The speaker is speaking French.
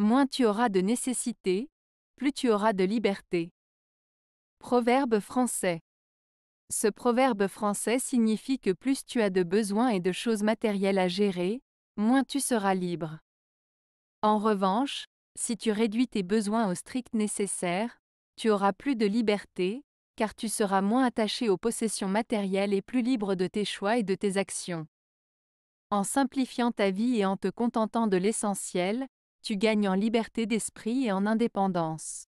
moins tu auras de nécessité, plus tu auras de liberté. Proverbe français. Ce proverbe français signifie que plus tu as de besoins et de choses matérielles à gérer, moins tu seras libre. En revanche, si tu réduis tes besoins au strict nécessaire, tu auras plus de liberté, car tu seras moins attaché aux possessions matérielles et plus libre de tes choix et de tes actions. En simplifiant ta vie et en te contentant de l'essentiel, tu gagnes en liberté d'esprit et en indépendance.